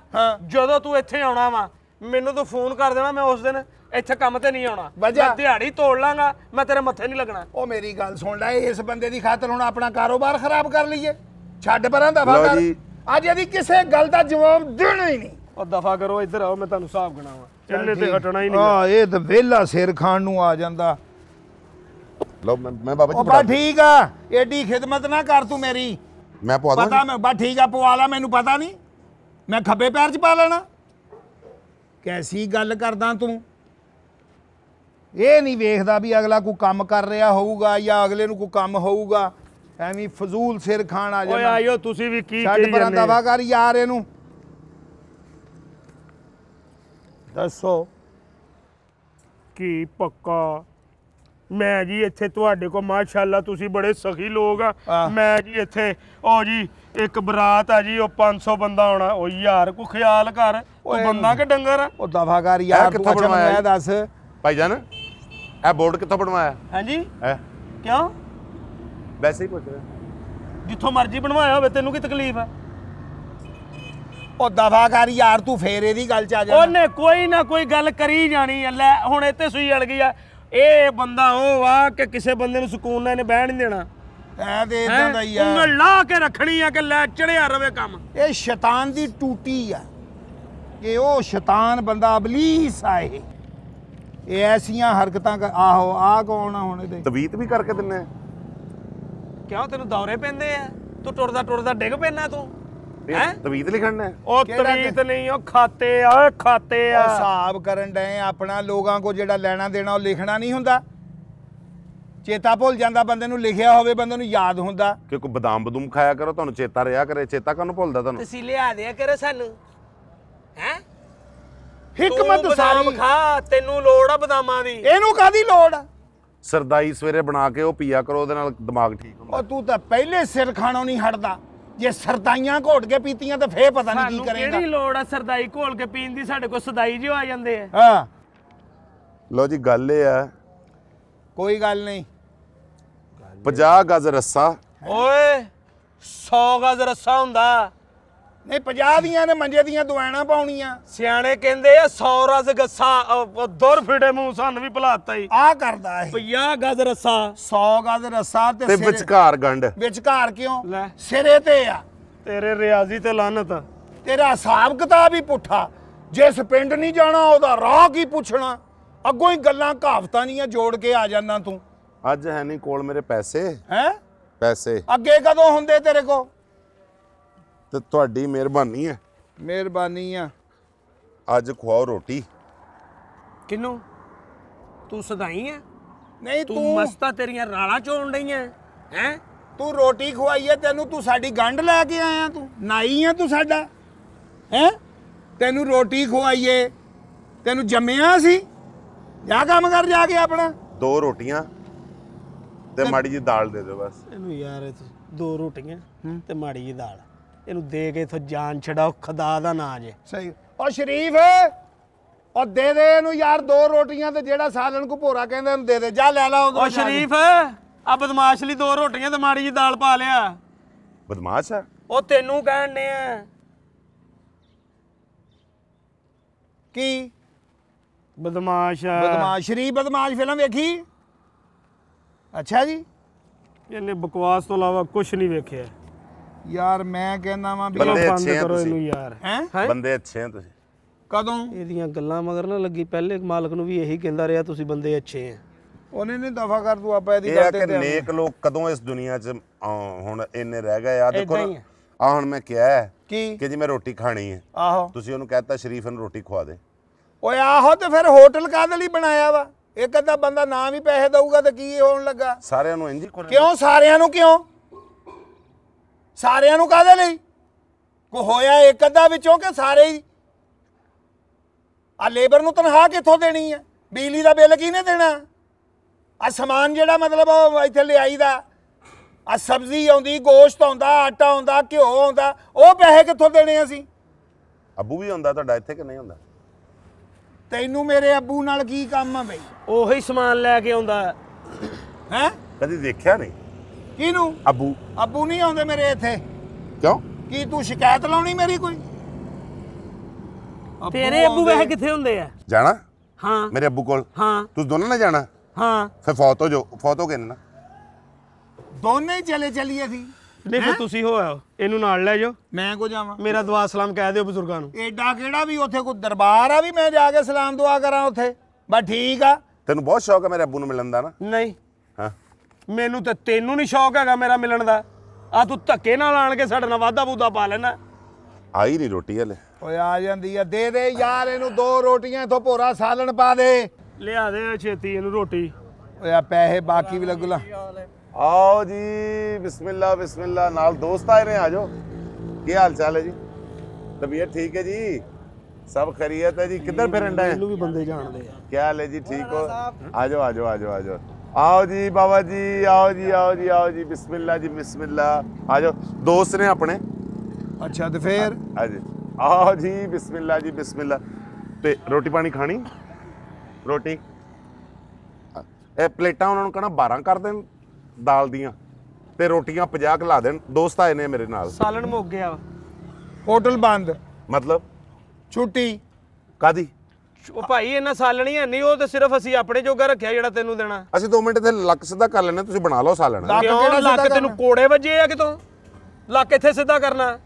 ਜਦੋਂ ਤੂੰ ਇੱਥੇ ਆਉਣਾ ਵਾ ਮੈਨੂੰ ਤੂੰ ਫੋਨ ਕਰ ਦੇਣਾ ਮੈਂ ਉਸ ਦਿਨ ਇੱਥੇ ਕੰਮ ਤੇ ਨਹੀਂ ਆਉਣਾ ਮੈਂ ਦਿਹਾੜੀ ਤੋੜ ਲਾਂਗਾ ਮੈਂ ਤੇਰੇ ਮੱਥੇ ਨਹੀਂ ਲੱਗਣਾ ਉਹ ਮੇਰੀ ਗੱਲ ਸੁਣ ਲੈ ਇਸ ਬੰਦੇ ਦੀ ਖਾਤਰ ਹੁਣ ਆਪਣਾ ਕਾਰੋਬਾਰ ਖਰਾਬ ਕਰ ਲਈਏ ਛੱਡ ਪਰਾਂ ਦਾ ਕਰ ਅੱਜ ਇਹਦੀ ਕਿਸੇ ਗੱਲ ਦਾ ਜਵਾਬ ਦੇਣਾ ਹੀ ਨਹੀਂ ਉਹ ਦਫਾ ਕਰੋ ਇੱਧਰ ਆਓ ਮੈਂ ਤੁਹਾਨੂੰ ਹਿਸਾਬ ਗਣਾਵਾ ਚੱਲੇ ਤੇ ਹਟਣਾ ਹੀ ਨਹੀਂ ਆ ਇਹ ਤਾਂ ਵਿਹਲਾ ਸਿਰ ਖਾਣ ਨੂੰ ਆ ਜਾਂਦਾ ਲਓ ਮੈਂ ਬਾਬਾ ਜੀ ਉਹ ਬਾ ਠੀਕ ਆ ਐਡੀ ਖਿਦਮਤ ਨਾ ਕਰ ਤੂੰ ਮੇਰੀ ਮੈਂ ਪਵਾ ਦਾਂ ਪਤਾ ਮੈਂ ਬਾ ਠੀਕ ਆ ਪਵਾ ਲਾ ਮੈਨੂੰ ਪਤਾ ਨਹੀਂ ਮੈਂ ਖੱਬੇ ਪੈਰ 'ਚ ਪਾ ਲੈਣਾ ਕੈਸੀ ਗੱਲ ਕਰਦਾ ਤੂੰ ਇਹ ਨਹੀਂ ਵੇਖਦਾ ਵੀ ਅਗਲਾ ਕੋਈ ਕੰਮ ਕਰ ਰਿਹਾ ਹੋਊਗਾ ਜਾਂ ਅਗਲੇ ਨੂੰ ਕੋਈ ਕੰਮ ਹੋਊਗਾ ਐਵੇਂ ਫਜ਼ੂਲ ਸਿਰ ਖਾਣ ਆ ਜਾਂਦਾ ਓਏ ਆਇਓ ਤੁਸੀਂ ਵੀ ਕੀ ਕਹੀ ਜਾਂਦੇ ਸਾਡੇ ਪਰਾਂ ਦਵਾ ਕਰ ਯਾਰ ਇਹਨੂੰ ਦੱਸੋ ਕੀ ਪੱਕਾ ਮੈਂ ਜੀ ਇੱਥੇ ਤੁਹਾਡੇ ਕੋ ਮਾਸ਼ਾਅੱਲਾ ਤੁਸੀਂ ਬੜੇ ਸਖੀ ਲੋਗ ਆ ਮੈਂ ਜੀ ਇੱਥੇ ਉਹ ਜੀ ਇੱਕ ਬਰਾਤ ਆ ਜੀ ਉਹ 500 ਬੰਦਾ ਆਉਣਾ ਉਹ ਯਾਰ ਕੋ ਖਿਆਲ ਕਰ ਉਹ ਬੰਦਾ ਕਿ ਡੰਗਰ ਆ ਉਹ ਦਫਾ ਕਰ ਯਾਰ ਕਿੱਥੋਂ ਬਣਵਾਇਆ ਮੈਂ ਦੱਸ ਭਾਈ ਜਾਨ ਇਹ ਬੋਰਡ ਕਿੱਥੋਂ ਬਣਵਾਇਆ ਹਾਂਜੀ ਹੈ ਕਿਉਂ ਵੈਸੇ ਹੀ ਪੁੱਛ ਰਿਹਾ ਜਿੱਥੋਂ ਮਰਜ਼ੀ ਬਣਵਾਇਆ ਹੋਵੇ ਤੈਨੂੰ ਕੀ ਤਕਲੀਫ ਆ ਉਹ ਦਫਾ ਕਰ ਯਾਰ ਤੂੰ ਫੇਰ ਇਹਦੀ ਗੱਲ ਚ ਆ ਜਾ ਉਹਨੇ ਕੋਈ ਨਾ ਕੋਈ ਗੱਲ ਕਰੀ ਜਾਣੀ ਐ ਲੈ ਹੁਣ ਇੱਥੇ ਸੂਈ ਅੜ ਗਈ ਆ ਇਹ ਬੰਦਾ ਉਹ ਵਾ ਕਿ ਕਿਸੇ ਬੰਦੇ ਨੂੰ ਸਕੂਨ ਨਾਲ ਇਹਨੇ ਬਹਿਣ ਨਹੀਂ ਦੇਣਾ ਐ ਦੇ ਇਦਾਂ ਦਾ ਹੀ ਆ ਉਂਗਲ ਲਾ ਕੇ ਰੱਖਣੀ ਆ ਕਿ ਲੈ ਚੜਿਆ ਰਵੇ ਕੰਮ ਇਹ ਸ਼ੈਤਾਨ ਦੀ ਟੂਟੀ ਆ ਕਿ ਉਹ ਸ਼ੈਤਾਨ ਬੰਦਾ ਅਬਲੀਸ ਆ ਇਹ ਇਹ ਐਸੀਆਂ ਹਰਕਤਾਂ ਆਹੋ ਆ ਕੌਣ ਆ ਹੁਣ ਇਹਦੇ ਤਵੀਤ ਵੀ ਕਰਕੇ ਦਿੰਨੇ ਕਿਉਂ ਤੈਨੂੰ ਦੌਰੇ ਪੈਂਦੇ ਆ ਤੂੰ ਟੁਰਦਾ ਟੁਰਦਾ ਡਿੱਗ ਪੈਣਾ ਤੂੰ ਹੈ ਤਵੀਤ ਲਿਖਣ ਨੇ ਉਹ ਤਵੀਤ ਨਹੀਂ ਉਹ ਖਾਤੇ ਆ ਖਾਤੇ ਆ ਹਿਸਾਬ ਕਰਨ ਡਏ ਆਪਣਾ ਲੋਕਾਂ ਕੋ ਜਿਹੜਾ ਲੈਣਾ ਦੇਣਾ ਉਹ ਲਿਖਣਾ ਨਹੀਂ ਹੁੰਦਾ ਚੇਤਾ ਭੁੱਲ ਜਾਂਦਾ ਬੰਦੇ ਨੂੰ ਲਿਖਿਆ ਹੋਵੇ ਬੰਦੇ ਨੂੰ ਯਾਦ ਹੁੰਦਾ ਕਿ ਕੋਈ ਬਦਾਮ ਬਦੂਮ ਖਾਇਆ ਕਰੋ ਤੁਹਾਨੂੰ ਚੇਤਾ ਰਿਹਾ ਕਰੇ ਚੇਤਾ ਕਾਹਨੂੰ ਭੁੱਲਦਾ ਤੁਹਾਨੂੰ ਤੁਸੀਂ ਲਿਆ ਦਿਆ ਕਰੋ ਸਾਨੂੰ ਹੈ ਹਕਮਤ ਸਾਰੀ ਖਾ ਤੈਨੂੰ ਲੋੜ ਆ ਬਦਾਮਾਂ ਦੀ ਇਹਨੂੰ ਕਾਦੀ ਲੋੜ ਆ ਸਰਦਾਈ ਸਵੇਰੇ ਬਣਾ ਕੇ ਉਹ ਪੀਆ ਕਰੋ ਉਹਦੇ ਨਾਲ ਦਿਮਾਗ ਠੀਕ ਹੁੰਦਾ ਉਹ ਤੂੰ ਤਾਂ ਪਹਿਲੇ ਸਿਰ ਖਾਣੋਂ ਨਹੀਂ ਹਟਦਾ ਜੇ ਸਰਦਾਈਆਂ ਘੋਟ ਕੇ ਪੀਤੀਆਂ ਤਾਂ ਫੇਰ ਪਤਾ ਨਹੀਂ ਕੀ ਸਾਨੂੰ ਕਿਹੜੀ ਲੋੜ ਆ ਸਰਦਾਈ ਘੋਲ ਕੇ ਪੀਣ ਦੀ ਸਾਡੇ ਕੋਲ ਸਦਾਈ ਜਿਉ ਆ ਜਾਂਦੇ ਆ ਹਾਂ ਲੋ ਜੀ ਗੱਲ ਇਹ ਆ ਕੋਈ ਗੱਲ ਨਹੀਂ 50 ਗਜ਼ ਰੱਸਾ ਓਏ 100 ਗਜ਼ ਰੱਸਾ ਹੁੰਦਾ ਨਹੀਂ 50 ਦੀਆਂ ਨੇ ਮੰਜੇ ਦੀਆਂ ਦੁਆਣਾ ਪਾਉਣੀਆਂ ਸਿਆਣੇ ਕਹਿੰਦੇ ਆ 100 ਰਸ ਗੱਸਾ ਦੁਰ ਫਿੜੇ ਮੂੰਹ ਸਾਨੂੰ ਵੀ ਭਲਾਤਾ ਹੀ ਆ ਕਰਦਾ ਇਹ 50 ਗੱਦ ਰਸਾ 100 ਗੱਦ ਰਸਾ ਤੇ ਵਿਚਕਾਰ ਗੰਡ ਵਿਚਕਾਰ ਕਿਉਂ ਸਿਰੇ ਤੇ ਆ ਤੇਰੇ ਰਿਆਜ਼ੀ ਤੇ ਲਾਨਤ ਤੇਰਾ ਹਿਸਾਬ ਕਿਤਾਬ ਹੀ ਪੁੱਠਾ ਜਿਸ ਪਿੰਡ ਨਹੀਂ ਜਾਣਾ ਉਹਦਾ ਰਾਹ ਕੀ ਪੁੱਛਣਾ ਅੱਗੋਂ ਹੀ ਗੱਲਾਂ ਕਹਾਵਤਾਂ ਨਹੀਂ ਜੋੜ ਕੇ ਆ ਜਾਂਦਾ ਤੂੰ ਅੱਜ ਹੈ ਨਹੀਂ ਕੋਲ ਮੇਰੇ ਪੈਸੇ ਹੈ ਪੈਸੇ ਅੱਗੇ ਕਦੋਂ ਹੁੰਦੇ ਤੇਰੇ ਕੋ ਤੇ ਤੁਹਾਡੀ ਮਿਹਰਬਾਨੀ ਹੈ ਮਿਹਰਬਾਨੀ ਆ ਅੱਜ ਖਵਾਓ ਰੋਟੀ ਕਿਨੂੰ ਤੂੰ ਸਦਾਈ ਹੈ ਨਹੀਂ ਤੂੰ ਮਸਤਾ ਤੇਰੀਆਂ ਰਾਲਾਂ ਚੋਣ ਡਈਆਂ ਹੈ ਤੂੰ ਰੋਟੀ ਖਵਾਈ ਤੈਨੂੰ ਤੂੰ ਸਾਡੀ ਗੰਢ ਲੈ ਕੇ ਆਇਆ ਤੂੰ ਨਾਈ ਆ ਤੂੰ ਸਾਡਾ ਹੈ ਤੈਨੂੰ ਰੋਟੀ ਖਵਾਈਏ ਤੈਨੂੰ ਜੰਮਿਆ ਸੀ ਜਾ ਕੰਮ ਕਰ ਜਾ ਕੇ ਆਪਣਾ ਦੋ ਰੋਟੀਆਂ ਤੇ ਮਾੜੀ ਜੀ ਦਾਲ ਦੇ ਦਿਓ ਬਸ ਇਹਨੂੰ ਯਾਰ ਦੋ ਰੋਟੀਆਂ ਤੇ ਮਾੜੀ ਜੀ ਦਾਲ ਇਹਨੂੰ ਦੇ ਕੇ ਇਥੋਂ ਜਾਨ ਛਡਾਓ ਖੁਦਾ ਦਾ ਨਾਂ ਜੇ ਸਹੀ ਉਹ ਸ਼ਰੀਫ ਉਹ ਦੇ ਦੇ ਇਹਨੂੰ ਯਾਰ ਦੋ ਰੋਟੀਆਂ ਤੇ ਜਿਹੜਾ ਸਾਲਣ ਕੋ ਭੋਰਾ ਕਹਿੰਦੇ ਇਹਨੂੰ ਦੇ ਦੇ ਜਾ ਲੈ ਲਾ ਉਹ ਸ਼ਰੀਫ ਆ ਬਦਮਾਸ਼ ਲਈ ਦੋ ਰੋਟੀਆਂ ਤੇ ਮਾੜੀ ਜੀ ਦਾਲ ਪਾ ਲਿਆ ਬਦਮਾਸ਼ ਆ ਉਹ ਤੈਨੂੰ ਕਹਿਣ ਨੇ ਆ ਕੀ ਬਦਮਾਸ਼ ਬਦਮਾਸ਼ ਸ਼ਰੀਫ ਬਦਮਾਸ਼ ਫਿਲਮ ਵੇਖੀ ਅੱਛਾ ਜੀ ਇਹਨੇ ਬਕਵਾਸ ਤੋਂ ਇਲਾਵਾ ਕੁਝ ਨਹੀਂ ਵੇਖਿਆ ਯਾਰ ਮੈਂ ਕਹਿੰਦਾ ਵਾਂ ਵੀ ਬੰਦੇ ਅੱਛੇ ਆ ਕਰੋ ਤੁਸੀਂ ਯਾਰ ਹੈ ਬੰਦੇ ਅੱਛੇ ਆ ਤੁਸੀਂ ਕਦੋਂ ਇਹਦੀਆਂ ਗੱਲਾਂ ਮਗਰ ਨਾ ਲੱਗੀ ਪਹਿਲੇ ਮਾਲਕ ਨੂੰ ਵੀ ਇਹੀ ਕਹਿੰਦਾ ਰਿਹਾ ਤੁਸੀਂ ਬੰਦੇ ਅੱਛੇ ਆ ਉਹਨੇ ਨੇ ਦਫਾ ਕਰ ਤੂੰ ਆਪਾਂ ਇਹਦੀ ਆ ਗੱਲ ਤੇ ਕਿ ਨੇਕ ਲੋਕ ਕਦੋਂ ਇਸ ਦੁਨੀਆ 'ਚ ਆ, ਹੁਣ ਇੰਨੇ ਰਹਿ ਗਏ ਆ ਦੇਖੋ ਆ। ਹੁਣ ਮੈਂ ਕਿਹਾ ਕੀ ਕਿ ਜੀ ਮੈਂ ਰੋਟੀ ਖਾਣੀ ਹੈ ਆਹੋ ਤੁਸੀਂ ਉਹਨੂੰ ਕਹਿਤਾ ਸ਼ਰੀਫ ਨੂੰ ਰੋਟੀ ਖਵਾ ਦੇ ਓਏ ਆਹੋ ਤੇ ਫਿਰ ਹੋਟਲ ਕਾਦੇ ਲਈ ਬਣਾਇਆ ਵਾ ਇੱਕ ਅੱਧਾ ਬੰਦਾ ਨਾ ਵੀ ਪੈਸੇ ਦਊਗਾ ਤੇ ਕੀ ਹੋਣ ਲੱਗਾ ਸਾਰਿਆਂ ਨੂੰ ਇੰਜ ਹੀ ਕਿਉਂ ਸਾਰਿਆਂ ਨੂੰ ਕਿਉਂ ਸਾਰਿਆਂ ਨੂੰ ਕਾਹਦੇ ਲਈ ਕੋ ਹੋਇਆ ਇੱਕ ਅੱਧਾ ਵਿੱਚੋਂ ਕਿ ਸਾਰੇ ਹੀ ਆ ਲੇਬਰ ਨੂੰ ਤਨਖਾਹ ਕਿੱਥੋਂ ਦੇਣੀ ਹੈ ਬਿਜਲੀ ਦਾ ਬਿੱਲ ਕਿਹਨੇ ਦੇਣਾ ਆ ਸਮਾਨ ਜਿਹੜਾ ਮਤਲਬ ਉਹ ਇੱਥੇ ਲਿਆਈ ਦਾ ਆ ਸਬਜ਼ੀ ਆਉਂਦੀ ਗੋਸ਼ਤ ਆਉਂਦਾ ਆਟਾ ਆਉਂਦਾ ਘਿਓ ਆਉਂਦਾ ਉਹ ਪੈਸੇ ਕਿੱਥੋਂ ਦੇਣੇ ਅਸੀਂ ਅੱਬੂ ਵੀ ਹੁੰਦਾ ਤੁਹਾਡਾ ਇੱਥੇ ਕਿ ਨਹੀਂ ਹੁੰਦਾ ਤੈਨੂੰ ਮੇਰੇ ਅੱਬੂ ਨਾਲ ਕੀ ਕੰਮ ਆ ਬਈ ਉਹੀ ਸਮਾਨ ਲੈ ਕੇ ਆਉਂਦਾ ਹੈ ਕਦੀ ਦੇਖਿਆ ਨਹੀਂ ਕਿਹਨੂੰ ਅੱਬੂ ਅੱਬੂ ਨਹੀਂ ਆਉਂਦੇ ਮੇਰੇ ਇੱਥੇ ਕਿਉਂ ਕੀ ਤੂੰ ਸ਼ਿਕਾਇਤ ਲਾਉਣੀ ਮੇਰੀ ਕੋਈ ਤੇਰੇ ਅੱਬੂ ਵੈਸੇ ਕਿੱਥੇ ਹੁੰਦੇ ਆ ਜਾਣਾ ਹਾਂ ਮੇਰੇ ਅੱਬੂ ਕੋਲ ਹਾਂ ਤੁਸੀਂ ਦੋਨਾਂ ਨੇ ਜਾਣਾ ਹਾਂ ਫਿਰ ਫੌਤ ਹੋ ਜੋ ਫੌਤ ਹੋ ਗਏ ਨਾ ਦੋਨੇ ਹੀ ਚਲੇ ਚਲੀਏ ਸੀ ਨਹੀਂ ਫਿਰ ਤੁਸੀਂ ਹੋ ਆਓ ਇਹਨੂੰ ਨਾਲ ਲੈ ਜਾਓ ਮੈਂ ਕੋ ਜਾਵਾਂ ਮੇਰਾ ਦੁਆ ਸਲਾਮ ਕਹਿ ਦਿਓ ਬਜ਼ੁਰਗਾਂ ਨੂੰ ਐਡਾ ਕਿਹੜਾ ਵੀ ਉੱਥੇ ਕੋਈ ਦਰਬਾਰ ਆ ਵੀ ਮੈਂ ਜਾ ਕੇ ਸਲਾਮ ਦੁਆ ਕਰਾਂ ਉੱਥੇ ਬਸ ਠੀਕ ਆ ਤੈਨੂੰ ਬਹੁਤ ਸ਼ੌਕ ਹੈ ਮੇਰੇ ਅੱਬੂ ਨੂੰ ਮਿਲਣ ਦਾ ਨਾ ਨਹੀਂ ਹਾਂ ਮੈਨੂੰ ਤਾਂ ਤੈਨੂੰ ਨਹੀਂ ਸ਼ੌਕ ਹੈਗਾ ਮੇਰਾ ਮਿਲਣ ਦਾ ਆ ਤੂੰ ਧੱਕੇ ਨਾਲ ਆਣ ਕੇ ਸਾਡੇ ਨਾਲ ਵਾਦਾ ਬੂਦਾ ਪਾ ਲੈਣਾ ਆਈ ਨਹੀਂ ਰੋਟੀ ਹਲੇ ਓਏ ਆ ਜਾਂਦੀ ਆ ਦੇ ਦੇ ਯਾਰ ਇਹਨੂੰ ਦੋ ਰੋਟੀਆਂ ਇਥੋਂ ਭੋਰਾ ਸਾਲਣ ਪਾ ਦੇ ਲਿਆ ਦੇ ਛੇਤੀ ਇਹਨੂੰ ਰੋਟੀ ਓਏ ਆ ਪੈਸੇ ਬਾਕੀ ਵੀ ਲੱਗੂ ਲਾ ਆਓ ਜੀ ਬਿਸਮਿਲ੍ਲਾ ਬਿਸਮਿਲ੍ਲਾ ਨਾਲ ਦੋਸਤ ਆਏ ਨੇ ਆਜੋ ਕੀ ਹਾਲ ਚਾਲ ਹੈ ਜੀ ਤਬੀਅਤ ਠੀਕ ਹੈ ਜੀ ਸਭ ਖਰੀਅਤ ਹੈ ਜੀ ਕਿੱਧਰ ਫਿਰਨ ਦਾ ਹੈ ਮੈਨੂੰ ਵੀ ਬੰਦੇ ਜਾਣਦੇ ਆ ਕੀ ਹਾਲ ਹੈ ਜੀ ਠੀਕ ਹੋ ਆਜੋ ਆਜੋ ਆਜੋ ਆਜੋ ਆਓ ਜੀ ਬਾਬਾ ਜੀ ਆਓ ਜੀ ਆਓ ਜੀ ਆਓ ਜੀ ਬਿਸਮਿਲ੍ਲਾ ਜੀ ਬਿਸਮਿਲ੍ਲਾ ਆ ਜਾਓ ਦੋਸਤ ਨੇ ਆਪਣੇ ਅੱਛਾ ਤੇ ਫੇਰ ਆ ਜੀ ਆਓ ਜੀ ਬਿਸਮਿਲ੍ਲਾ ਜੀ ਬਿਸਮਿਲ੍ਲਾ ਤੇ ਰੋਟੀ ਪਾਣੀ ਖਾਣੀ ਰੋਟੀ ਇਹ ਪਲੇਟਾਂ ਉਹਨਾਂ ਨੂੰ ਕਹਣਾ 12 ਕਰ ਦੇਣ ਦਾਲ ਦੀਆਂ ਤੇ ਰੋਟੀਆਂ 50 ਖਲਾ ਦੇਣ ਦੋਸਤ ਆਏ ਨੇ ਮੇਰੇ ਨਾਲ ਸਾਲਣ ਮੁੱਕ ਗਿਆ ਹੋਟਲ ਬੰਦ ਮਤਲਬ ਛੁੱਟੀ ਕਾਦੀ ਉਹ ਭਾਈ ਇਹਨਾਂ ਸਾਲਣੀਆਂ ਨਹੀਂ ਉਹ ਤਾਂ ਸਿਰਫ ਅਸੀਂ ਆਪਣੇ ਜੋਗਾ ਰੱਖਿਆ ਜਿਹੜਾ ਤੈਨੂੰ ਦੇਣਾ ਅਸੀਂ 2 ਮਿੰਟ ਤੇ ਲੱਕ ਸਿੱਧਾ ਕਰ ਲੈਣਾ ਤੁਸੀਂ ਬਣਾ ਲਓ ਸਾਲਣਾ ਕਿਹੜਾ ਲੱਕ ਤੈਨੂੰ ਕੋੜੇ ਵਜੇ ਆ ਕਿਤੋਂ ਲੱਕ ਇੱਥੇ ਸਿੱਧਾ ਕਰਨਾ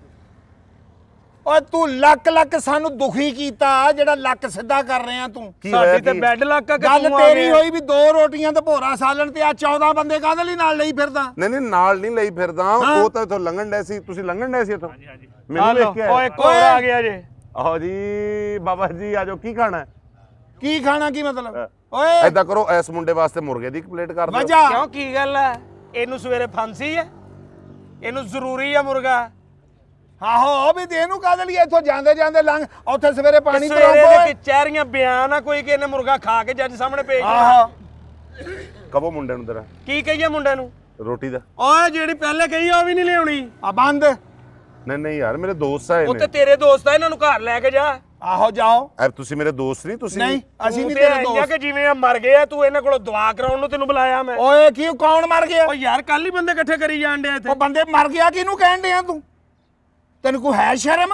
ਓਏ ਤੂੰ ਲੱਕ ਲੱਕ ਸਾਨੂੰ ਦੁਖੀ ਕੀਤਾ ਜਿਹੜਾ ਲੱਕ ਸਿੱਧਾ ਕਰ ਰਿਹਾ ਤੂੰ ਸਾਡੀ ਤੇ ਬੈੱਡ ਲੱਕ ਆ ਕਿ ਗੱਲ ਤੇਰੀ ਹੋਈ ਵੀ ਦੋ ਰੋਟੀਆਂ ਤੇ ਭੋਰਾ ਸਾਲਣ ਤੇ ਆ 14 ਬੰਦੇ ਕਾਹਦੇ ਲਈ ਨਾਲ ਲਈ ਫਿਰਦਾ ਨਹੀਂ ਨਹੀਂ ਨਾਲ ਨਹੀਂ ਲਈ ਫਿਰਦਾ ਉਹ ਤਾਂ ਇਥੋਂ ਲੰਘਣ ਡੈ ਸੀ ਤੁਸੀਂ ਲੰਘਣ ਡੈ ਸੀ ਇਥੋਂ ਮੈਨੂੰ ਇੱਕ ਕੇ ਓਏ ਕੋਰ ਆ ਗਿਆ ਜੇ ਆਹ ਜੀ ਬਾਬਾ ਜੀ ਆਜੋ ਕੀ ਖਾਣਾ ਹੈ? ਕੀ ਖਾਣਾ ਕੀ ਮਤਲਬ ਓਏ ਐਦਾਂ ਕਰੋ ਇਸ ਮੁੰਡੇ ਵਾਸਤੇ ਮੁਰਗੇ ਦੀ ਇੱਕ ਪਲੇਟ ਕਰ ਦਿਓ ਕਿਉਂ ਕੀ ਗੱਲ ਹੈ ਇਹਨੂੰ ਸਵੇਰੇ ਫਾਂਸੀ ਹੈ ਇਹਨੂੰ ਜ਼ਰੂਰੀ ਹੈ ਮੁਰਗਾ ਆਹੋ ਵੀ ਤੇ ਇਹਨੂੰ ਕਾਦ ਲਈ ਇੱਥੋਂ ਜਾਂਦੇ ਜਾਂਦੇ ਲੰਘ ਉੱਥੇ ਸਵੇਰੇ ਪਾਣੀ ਸਵੇਰੇ ਦੇ ਕਰਾਉਂਦੇ ਚਹਿਰੀਆਂ ਬਿਆਨ ਆ ਕੋਈ ਕਿ ਇਹਨੇ ਮੁਰਗਾ ਖਾ ਕੇ ਜੱਜ ਸਾਹਮਣੇ ਪੇਜ ਦਿੱਤਾ ਆਹੋ ਮੁੰਡੇ ਨੂੰ ਤੇਰਾ ਕੀ ਕਹੀਏ ਮੁੰਡੇ ਨੂੰ ਰੋਟੀ ਦਾ ਓਏ ਜਿਹੜੀ ਪਹਿਲੇ ਕਹੀ ਉਹ ਵੀ ਨਹੀਂ ਲਿਆਉਣੀ ਆ ਬੰਦ ਨਹੀਂ ਨਹੀਂ ਯਾਰ ਮੇਰੇ ਦੋਸਤ ਆਏ ਨੇ ਉੱਤੇ ਤੇਰੇ ਦੋਸਤ ਆ ਇਹਨਾਂ ਨੂੰ ਘਰ ਲੈ ਕੇ ਜਾ ਆਹੋ ਜਾਓ ਐ ਤੁਸੀਂ ਮੇਰੇ ਦੋਸਤ ਨਹੀਂ ਤੁਸੀਂ ਨਹੀਂ ਅਸੀਂ ਨਹੀਂ ਤੇਰੇ ਦੋਸਤ ਕਿ ਜਿਵੇਂ ਆ ਮਰ ਗਏ ਆ ਤੂੰ ਇਹਨਾਂ ਕੋਲੋਂ ਦੁਆ ਕਰਾਉਣ ਨੂੰ ਤੈਨੂੰ ਬੁਲਾਇਆ ਮੈਂ ਓਏ ਕੀ ਕੌਣ ਮਰ ਗਿਆ ਓ ਯਾਰ ਕੱਲ ਹੀ ਬੰਦੇ ਇਕੱਠੇ ਕਰੀ ਜਾਣ ਦੇ ਇੱਥੇ ਉਹ ਬੰਦੇ ਮਰ ਗਿਆ ਕਿਹਨੂੰ ਕਹਿਣ ਦੇ ਆ ਤੂੰ ਤੈਨੂੰ ਕੋਈ ਹੈ ਸ਼ਰਮ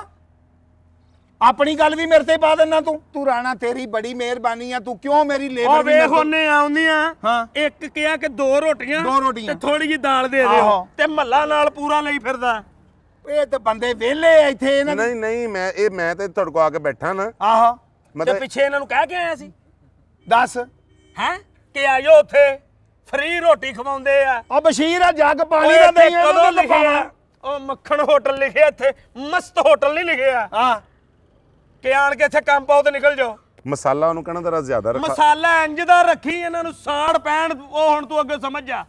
ਆਪਣੀ ਗੱਲ ਵੀ ਮੇਰੇ ਤੇ ਪਾ ਦੇਣਾ ਤੂੰ ਤੂੰ ਰਾਣਾ ਤੇਰੀ ਬੜੀ ਮਿਹਰਬਾਨੀ ਆ ਤੂੰ ਕਿਉਂ ਮੇਰੀ ਲੇਬਰ ਉਹ ਵੇਖ ਉਹਨੇ ਆਉਂਦੀਆਂ ਹਾਂ ਇੱਕ ਕਿਹਾ ਕਿ ਦੋ ਰੋਟੀਆਂ ਦੋ ਰੋਟੀਆਂ ਤੇ ਥੋੜੀ ਜੀ ਦਾਲ ਦੇ ਦਿਓ ਤੇ ਮੱਲਾ ਨਾਲ ਪੂਰਾ ਲਈ ਫਿਰਦਾ ਇਹ ਤਾਂ ਬੰਦੇ ਵਿਹਲੇ ਆ ਇੱਥੇ ਇਹਨਾਂ ਨਹੀਂ ਨਹੀਂ ਮੈਂ ਇਹ ਮੈਂ ਤੇ ਤੁਹਾਡੇ ਕੋ ਆ ਕੇ ਬੈਠਾ ਨਾ ਆਹੋ ਤੇ ਮਤਲਬ ਪਿੱਛੇ ਇਹਨਾਂ ਨੂੰ ਕਹਿ ਕੇ ਆਇਆ ਸੀ ਦੱਸ ਹੈ ਕਿ ਆਇਓ ਉੱਥੇ ਫ੍ਰੀ ਰੋਟੀ ਖਵਾਉਂਦੇ ਆ ਬਸ਼ੀਰ ਆ ਜੱਗ ਪਾਣੀ ਦਾ ਨਹੀਂ ਆ ਕਦੋਂ ਲਿਖਿਆ ਉਹ ਮੱਖਣ ਹੋਟਲ ਲਿਖਿਆ ਇੱਥੇ ਮਸਤ ਹੋਟਲ ਨਹੀਂ ਲਿਖਿਆ ਹਾਂ ਕਿ ਆਣ ਕੇ ਇੱਥੇ ਕੰਮ ਪਾਉ ਤੇ ਨਿਕਲ ਜਾਓ ਮਸਾਲਾ ਉਹਨੂੰ ਕਹਿੰਦਾ ਜ਼ਰਾ ਜ਼ਿਆਦਾ ਰੱਖਾ ਮਸਾਲਾ ਇੰਜ ਦਾ ਰੱਖੀ ਇਹਨਾਂ ਨੂੰ ਸਾੜ ਪੈਣ ਉਹ ਹੁਣ ਤੂੰ ਅੱਗੇ ਸਮਝ ਜਾ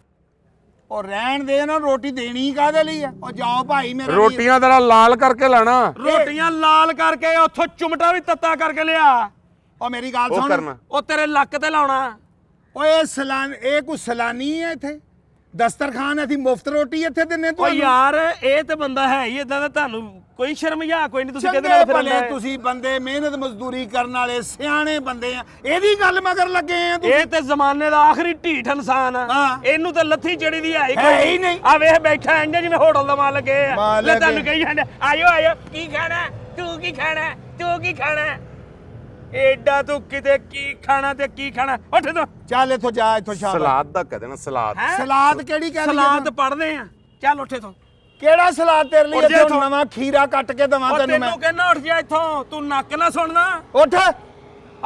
ਉਹ ਰਹਿਣ ਦੇ ਨਾ ਰੋਟੀ ਦੇਣੀ ਕਾਦੇ ਲਈ ਆ ਉਹ ਜਾਓ ਭਾਈ ਮੇਰੇ ਰੋਟੀਆਂ ਤੇਰਾ ਲਾਲ ਕਰਕੇ ਲੈਣਾ ਰੋਟੀਆਂ ਲਾਲ ਕਰਕੇ ਉੱਥੋਂ ਚੁਮਟਾ ਵੀ ਤੱਤਾ ਕਰਕੇ ਲਿਆ ਉਹ ਮੇਰੀ ਗੱਲ ਸੁਣ ਉਹ ਤੇਰੇ ਲੱਕ ਤੇ ਲਾਉਣਾ ਓਏ ਸਲਾਨ ਇਹ ਕੋਈ ਸਲਾਨੀ ਹੈ ਇੱਥੇ ਦਸਤਰਖਾਨ ਅਸੀਂ ਮੁਫਤ ਰੋਟੀ ਇੱਥੇ ਦਿੰਨੇ ਤੁਹਾਨੂੰ ਓ ਯਾਰ ਇਹ ਤੇ ਬੰਦਾ ਹੈ ਹੀ ਇਦਾਂ ਦਾ ਤੁਹਾਨੂੰ ਕੋਈ ਸ਼ਰਮ ਜਾਂ ਕੋਈ ਨਹੀਂ ਤੁਸੀਂ ਕਿਹਦੇ ਨਾਲ ਫਿਰ ਲੈ ਤੁਸੀਂ ਬੰਦੇ ਮਿਹਨਤ ਮਜ਼ਦੂਰੀ ਕਰਨ ਵਾਲੇ ਸਿਆਣੇ ਬੰਦੇ ਆ ਇਹਦੀ ਗੱਲ ਮਗਰ ਲੱਗੇ ਆ ਤੁਸੀਂ ਇਹ ਤੇ ਜ਼ਮਾਨੇ ਦਾ ਆਖਰੀ ਢੀਠ ਇਨਸਾਨ ਆ ਇਹਨੂੰ ਤਾਂ ਲੱਥੀ ਚੜੀ ਦੀ ਹੈ ਹੀ ਨਹੀਂ ਆ ਵੇਖ ਬੈਠਾ ਐਂ ਜਿਵੇਂ ਹੋਟਲ ਦਾ ਮਾਲਕ ਹੈ ਲੈ ਤੁਹਾਨੂੰ ਕਹੀ ਜਾਂਦਾ ਆਇਓ ਆਇਓ ਕੀ ਖਾਣਾ ਤੂੰ ਕੀ ਖਾਣਾ ਤੂੰ ਕੀ ਖਾਣਾ ਏਡਾ ਤੂੰ ਕਿਤੇ ਕੀ ਖਾਣਾ ਤੇ ਕੀ ਖਾਣਾ ਉੱਠ ਤੂੰ ਚੱਲ ਇਥੋਂ ਜਾ ਇਥੋਂ ਸ਼ਾਹ ਸਲਾਦ ਦਾ ਕਹਦੇ ਨਾ ਸਲਾਦ ਸਲਾਦ ਕਿਹੜੀ ਕਹਿੰਦੇ ਸਲਾਦ ਪੜਦੇ ਆ ਚੱਲ ਉੱਠ ਇਥੋਂ ਕਿਹੜਾ ਸਲਾਦ ਤੇਰੇ ਲਈ ਇੱਥੇ ਨਵਾਂ ਖੀਰਾ ਕੱਟ ਕੇ ਦਵਾਂ ਤੈਨੂੰ ਮੈਂ ਤੈਨੂੰ ਕਹਿੰਦਾ ਉੱਠ ਜਾ ਇਥੋਂ ਤੂੰ ਨੱਕ ਨਾ ਸੁਣਨਾ ਉੱਠ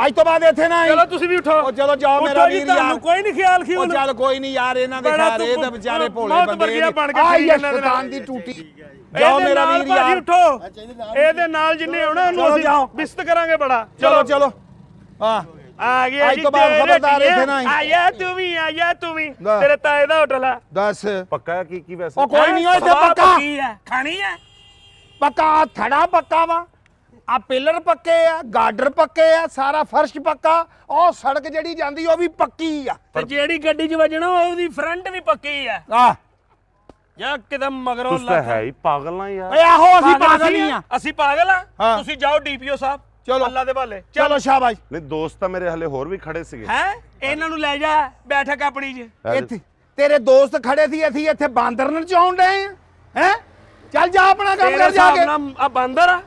ਅੱਜ ਤੋਂ ਬਾਅਦ ਇੱਥੇ ਨਾ ਆਈ ਚਲੋ ਤੁਸੀਂ ਵੀ ਉਠੋ ਉਹ ਚਲੋ ਜਾਓ ਮੇਰਾ ਵੀਰ ਯਾਰ ਤੁਹਾਨੂੰ ਕੋਈ ਨਹੀਂ ਖਿਆਲ ਖਿਓ ਉਹ ਚੱਲ ਕੋਈ ਨਹੀਂ ਯਾਰ ਇਹਨਾਂ ਦੇ ਸਾਰੇ ਤਾਂ ਵਿਚਾਰੇ ਭੋਲੇ ਬੰਦੇ ਆਈ ਸ਼ੈਤਾਨ ਦੀ ਟੂਟੀ ਜਾਓ ਮੇਰਾ ਵੀਰ ਯਾਰ ਉੱਠੋ ਇਹਦੇ ਨਾਲ ਜਿੰਨੇ ਆਉਣਾ ਉਹਨੂੰ ਅਸੀਂ ਬਿਸਤ ਕਰਾਂਗੇ ਬੜਾ ਚਲੋ ਚਲੋ ਆ ਆ ਗਿਆ ਜੀ ਤੇਰੇ ਖਬਰਦਾਰ ਇੱਥੇ ਨਾ ਆਇਆ ਤੂੰ ਵੀ ਆਇਆ ਤੂੰ ਵੀ ਤੇਰੇ ਤਾਏ ਦਾ ਹੋਟਲ ਆ ਦੱਸ ਪੱਕਾ ਕੀ ਕੀ ਵੈਸੇ ਉਹ ਕੋਈ ਨਹੀਂ ਓਏ ਤੇ ਪੱਕਾ ਕੀ ਹੈ ਖਾਣੀ ਹੈ ਪੱਕਾ ਥੜਾ ਪੱਕਾ ਵਾ ਆ ਪਿਲਰ ਪੱਕੇ ਆ ਗਾਰਡਰ ਪੱਕੇ ਆ ਸਾਰਾ ਫਰਸ਼ ਪੱਕਾ ਉਹ ਸੜਕ ਜਿਹੜੀ ਜਾਂਦੀ ਉਹ ਵੀ ਪੱਕੀ ਆ ਤੇ ਜਿਹੜੀ ਗੱਡੀ 'ਚ ਵਜਣਾ ਉਹਦੀ ਫਰੰਟ ਵੀ ਪੱਕੀ ਆ ਆ ਯਾ ਕਿਦਮ ਮਗਰੋਂ ਤੁਸੀਂ ਹੈ ਹੀ ਪਾਗਲ ਆ ਯਾਰ ਓਏ ਆਹੋ ਅਸੀਂ ਪਾਗਲ ਨਹੀਂ ਆ ਅਸੀਂ ਪਾਗਲ ਆ ਤੁਸੀਂ ਜਾਓ ਡੀਪੀਓ ਸਾਹਿਬ ਚਲੋ। ਅੱਲਾ ਦੇ ਬਾਲੇ ਚਲੋ ਸ਼ਾਬਾਸ਼ ਨਹੀਂ ਦੋਸਤ ਤਾਂ ਮੇਰੇ ਹਲੇ ਹੋਰ ਵੀ ਖੜੇ ਸੀਗੇ ਹੈ ਇਹਨਾਂ ਨੂੰ ਲੈ ਜਾ ਬੈਠਕ ਆਪਣੀ ਜੀ ਇੱਥੇ ਤੇਰੇ ਦੋਸਤ ਖੜੇ ਸੀ ਅਸੀਂ ਇੱਥੇ ਬਾਂਦਰ ਨੂੰ ਚੌਂ ਰਹੇ ਆ ਹੈ ਚੱਲ ਜਾ ਆਪਣਾ ਕੰਮ ਕਰ ਜਾ ਕੇ ਤੇਰਾ ਸਾਹਮਣੇ ਆ ਬਾਂਦਰ ਆ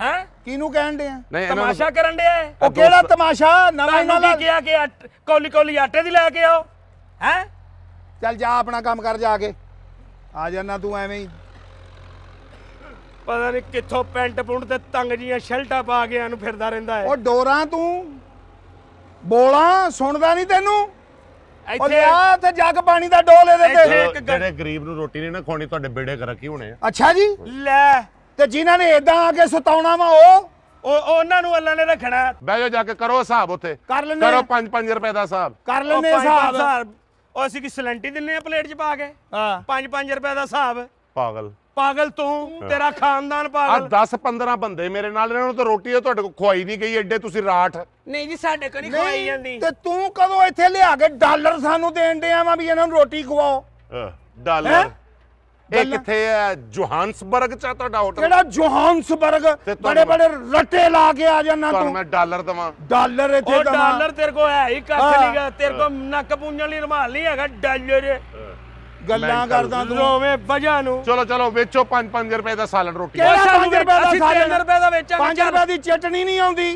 ਹੈ ਕਿਹਨੂੰ ਕਹਿਣ ਦੇ ਆ ਤਮਾਸ਼ਾ ਕਰਨ ਦੇ ਆ ਉਹ ਕਿਹੜਾ ਤਮਾਸ਼ਾ ਨਵਾਂ ਨਵਾਂ ਕੀ ਕਿਹਾ ਕਿ ਕੋਲੀ ਕੌਲੀ ਕੌਲੀ ਆਟੇ ਦੀ ਲੈ ਕੇ ਆਓ ਹੈ ਚੱਲ ਜਾ ਆਪਣਾ ਕੰਮ ਕਰ ਜਾ ਕੇ ਆ ਜਾਣਾ ਤੂੰ ਐਵੇਂ ਹੀ ਪਤਾ ਨਹੀਂ ਕਿੱਥੋਂ ਪੈਂਟ ਪੁੰਡ ਤੇ ਤੰਗ ਜੀਆਂ ਸ਼ਲਟਾ ਪਾ ਕੇ ਆਨੂੰ ਫਿਰਦਾ ਰਹਿੰਦਾ ਹੈ ਉਹ ਡੋਰਾ ਤੂੰ ਬੋਲਾ ਸੁਣਦਾ ਨਹੀਂ ਤੈਨੂੰ ਇੱਥੇ ਆ ਤੇ ਜੱਗ ਪਾਣੀ ਦਾ ਡੋਲ ਇਹਦੇ ਤੇ ਇੱਕ ਜਿਹੜੇ ਗਰੀਬ ਨੂੰ ਰੋਟੀ ਨਹੀਂ ਨਾ ਖਾਣੀ ਤੁਹਾਡੇ ਬੇੜੇ ਕਰ ਕੀ ਹੋਣੇ ਆ ਅੱਛਾ ਜੀ ਲੈ ਤੇ ਜਿਨ੍ਹਾਂ ਨੇ ਇਦਾਂ ਆ ਕੇ ਸਤਾਉਣਾ ਵਾ ਉਹ ਉਹ ਉਹਨਾਂ ਨੂੰ ਅੱਲਾ ਨੇ ਰੱਖਣਾ ਬਹਿ ਜਾ ਜਾ ਕੇ ਕਰੋ ਹਿਸਾਬ ਉੱਥੇ ਕਰ ਲੈਣੇ ਕਰੋ 5 5-5 ਰੁਪਏ ਦਾ ਹਿਸਾਬ ਕਰ ਲੈਣੇ ਹਿਸਾਬ ਉਹ ਅਸੀਂ ਕੀ ਸਲੈਂਟੀ ਦਿੰਨੇ ਆ ਪਲੇਟ 'ਚ ਪਾ ਕੇ ਹਾਂ 5-5 ਰੁਪਏ ਦਾ ਹਿਸਾਬ ਪਾਗਲ ਪਾਗਲ ਤੂੰ ਤੇਰਾ ਖਾਨਦਾਨ ਪਾਗਲ ਆ 10 15 ਬੰਦੇ ਮੇਰੇ ਨਾਲ ਇਹਨਾਂ ਨੂੰ ਤਾਂ ਰੋਟੀ ਉਹ ਤੁਹਾਡੇ ਕੋ ਖਵਾਈ ਨਹੀਂ ਗਈ ਐਡੇ ਤੁਸੀਂ ਰਾਠ ਨਹੀਂ ਜੀ ਸਾਡੇ ਕੋ ਨਹੀਂ ਖਵਾਈ ਜਾਂਦੀ ਤੇ ਤੂੰ ਕਦੋਂ ਇੱਥੇ ਲਿਆ ਕੇ ਡਾਲਰ ਸਾਨੂੰ ਦੇਣ ਦੇ ਆਵਾਂ ਵੀ ਇਹਨਾਂ ਨੂੰ ਰੋਟੀ ਖਵਾਓ ਡਾਲਰ ਇਹ ਕਿੱਥੇ ਹੈ ਜੋਹਾਨਸਬਰਗ ਚ ਤੁਹਾਡਾ ਹੋਟਲ ਕਿਹੜਾ ਜੋਹਾਨਸਬਰਗ ਬੜੇ ਬੜੇ ਰੱਟੇ ਲਾ ਕੇ ਆ ਜਾਣਾ ਤੂੰ ਮੈਂ ਡਾਲਰ ਦਵਾਂ ਡਾਲਰ ਇੱਥੇ ਦਵਾਂ ਉਹ ਡਾਲਰ ਤੇਰੇ ਕੋ ਹੈ ਹੀ ਕੱਖ ਨਹੀਂ ਗਾ ਤੇਰੇ ਕੋ ਨੱਕ ਪੂੰਝਣ ਲਈ ਰਮਾਲ ਨਹੀਂ ਹੈਗਾ ਡਾਲਰ ਗੱਲਾਂ ਕਰਦਾ ਤੂੰ ਓਵੇਂ ਵਜਾ ਨੂੰ ਚਲੋ ਚਲੋ ਵੇਚੋ 5-5 ਰੁਪਏ ਦਾ ਸਾਲਨ ਰੋਟੀ ਕਿਹੜਾ 5 ਰੁਪਏ ਦਾ ਸਾਲਨ ਰੁਪਏ ਦਾ ਵੇਚਾਂਗੇ 5 ਰੁਪਏ ਦੀ ਚਟਣੀ ਨਹੀਂ ਆਉਂਦੀ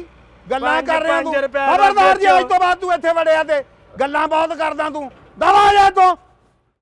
ਗੱਲਾਂ ਕਰ ਰਿਹਾ ਤੂੰ ਖਬਰਦਾਰ ਜੀ ਅੱਜ ਤੋਂ ਬਾਅਦ ਤੂੰ ਇੱਥੇ ਵੜਿਆ ਤੇ ਗੱਲਾਂ ਬਹੁਤ ਕਰਦਾ ਤੂੰ ਦਵਾ ਜਾ ਤੂੰ